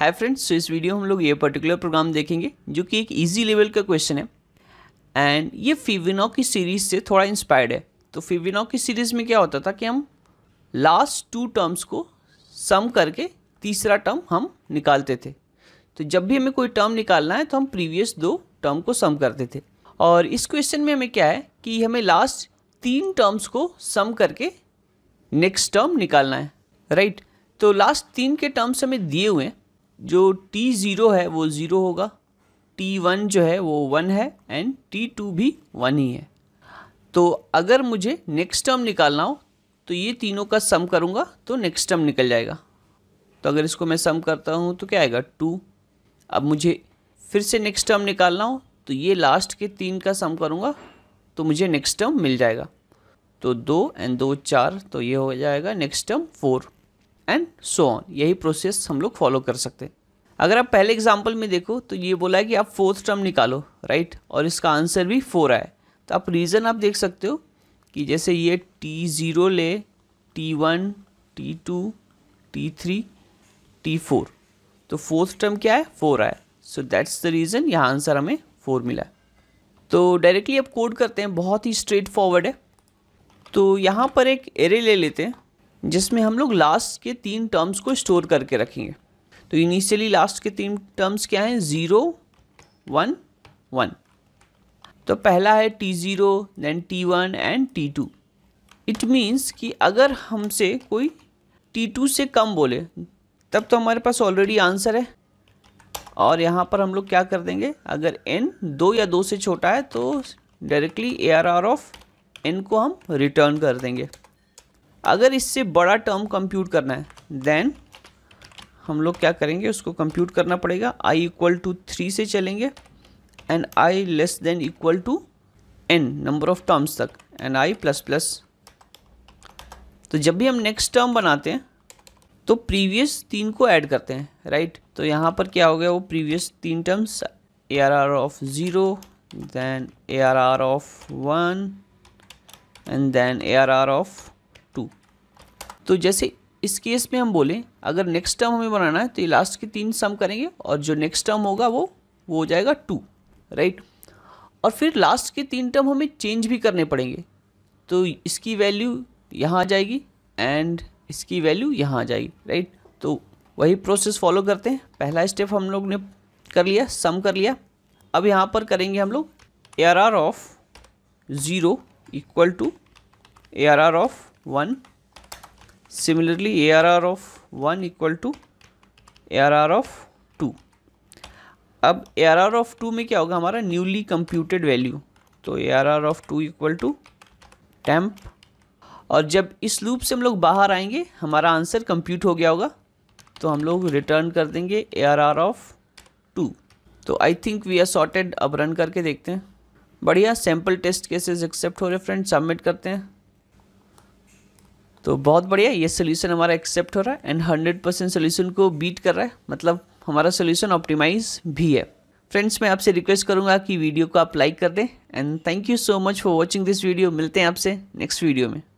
Hi friends so इस video हम लोग ये पर्टिकुलर प्रोग्राम देखेंगे जो कि एक ईजी लेवल का क्वेश्चन है एंड ये फिविनो की सीरीज से थोड़ा इंस्पायर्ड है तो फिविनो की सीरीज में क्या होता था कि हम लास्ट टू टर्म्स को सम करके तीसरा टर्म हम निकालते थे तो जब भी हमें कोई टर्म निकालना है तो हम प्रीवियस दो टर्म को सम करते थे और इस क्वेश्चन में हमें क्या है कि हमें लास्ट तीन टर्म्स को सम करके नेक्स्ट टर्म निकालना है राइट right? तो लास्ट तीन के टर्म्स हमें दिए हुए हैं जो टी ज़ीरो है वो ज़ीरो होगा टी वन जो है वो वन है एंड टी टू भी वन ही है तो अगर मुझे नेक्स्ट टर्म निकालना हो तो ये तीनों का सम करूँगा तो नेक्स्ट टर्म निकल जाएगा तो अगर इसको मैं सम करता हूँ तो क्या आएगा टू अब मुझे फिर से नेक्स्ट टर्म निकालना हो तो ये लास्ट के तीन का सम करूँगा तो मुझे नेक्स्ट टर्म मिल जाएगा तो दो एंड दो चार तो ये हो जाएगा next term four and so on यही प्रोसेस हम लोग फॉलो कर सकते हैं अगर आप पहले एग्जाम्पल में देखो तो ये बोला है कि आप फोर्थ टर्म निकालो राइट और इसका आंसर भी फोर आए तो आप रीज़न आप देख सकते हो कि जैसे ये टी ज़ीरो ले T one T two T three T four तो फोर्थ टर्म क्या है फोर आए सो दैट्स द रीज़न यहाँ आंसर हमें फोर मिला तो डायरेक्टली आप कोड करते हैं बहुत ही स्ट्रेट फॉरवर्ड है तो यहाँ पर एक एरे ले लेते हैं जिसमें हम लोग लास्ट के तीन टर्म्स को स्टोर करके रखेंगे तो इनिशियली लास्ट के तीन टर्म्स क्या हैं ज़ीरो वन वन तो पहला है T zero then T one and T two it means कि अगर हमसे कोई टी टू से कम बोले तब तो हमारे पास ऑलरेडी आंसर है और यहाँ पर हम लोग क्या कर देंगे अगर एन दो या दो से छोटा है तो directly A R R of N को हम रिटर्न कर देंगे अगर इससे बड़ा टर्म कंप्यूट करना है देन हम लोग क्या करेंगे उसको कंप्यूट करना पड़ेगा आई इक्वल टू थ्री से चलेंगे and I less than equal to N number of terms तक एंड आई प्लस प्लस तो जब भी हम नेक्स्ट टर्म बनाते हैं तो प्रीवियस तीन को ऐड करते हैं राइट right? तो यहाँ पर क्या हो गया वो प्रीवियस तीन terms A R R of zero then A R R of one and then A R R of two तो जैसे इस केस में हम बोलें अगर नेक्स्ट टर्म हमें बनाना है तो ये लास्ट के तीन सम करेंगे और जो नेक्स्ट टर्म होगा वो वो हो जाएगा टू राइट और फिर लास्ट के तीन टर्म हमें चेंज भी करने पड़ेंगे तो इसकी वैल्यू यहाँ आ जाएगी एंड इसकी वैल्यू यहाँ आ जाएगी राइट तो वही प्रोसेस फॉलो करते हैं पहला स्टेप हम लोग ने कर लिया सम कर लिया अब यहाँ पर करेंगे हम लोग A R R of zero equal to A R R of 1 similarly arr of 1 equal to arr of 2 अब arr of 2 में क्या होगा हमारा न्यूली कंप्यूटेड वैल्यू तो arr of 2 equal to temp और जब इस लूप से हम लोग बाहर आएंगे हमारा आंसर कंप्यूट हो गया होगा तो हम लोग रिटर्न कर देंगे arr of 2 तो I think we are sorted अब रन करके देखते हैं बढ़िया सैम्पल टेस्ट केसेस एक्सेप्ट हो रहे फ्रेंड सबमिट करते हैं तो बहुत बढ़िया ये सोल्यूशन हमारा एक्सेप्ट हो रहा है एंड हंड्रेड परसेंट सोल्यूशन को बीट कर रहा है मतलब हमारा सोल्यूशन ऑप्टिमाइज भी है फ्रेंड्स मैं आपसे रिक्वेस्ट करूंगा कि वीडियो को आप लाइक कर दें and thank you so much for watching this video मिलते हैं आपसे नेक्स्ट वीडियो में